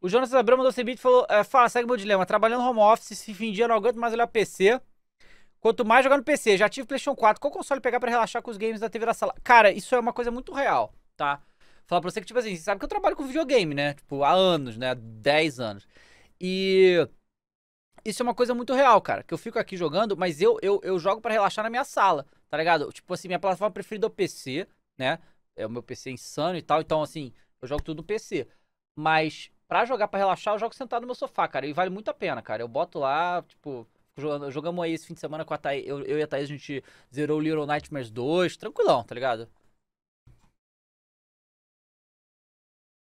O Jonas Abramo mandou e falou: é, Fala, segue meu dilema. Trabalhando home office, se fim de não aguento mais olhar PC. Quanto mais jogar no PC, já tive PlayStation 4. Qual console pegar para relaxar com os games da TV da sala? Cara, isso é uma coisa muito real, tá? Falar pra você que, tipo assim, você sabe que eu trabalho com videogame, né? Tipo, há anos, né? 10 anos. E. Isso é uma coisa muito real, cara. Que eu fico aqui jogando, mas eu, eu, eu jogo para relaxar na minha sala, tá ligado? Tipo assim, minha plataforma preferida é o PC, né? É o meu PC insano e tal. Então, assim, eu jogo tudo no PC. Mas pra jogar, pra relaxar, eu jogo sentado no meu sofá, cara. E vale muito a pena, cara. Eu boto lá, tipo, jogamos aí esse fim de semana com a Thaís. Eu, eu e a Thaís, a gente zerou o Little Nightmares 2, tranquilão, tá ligado?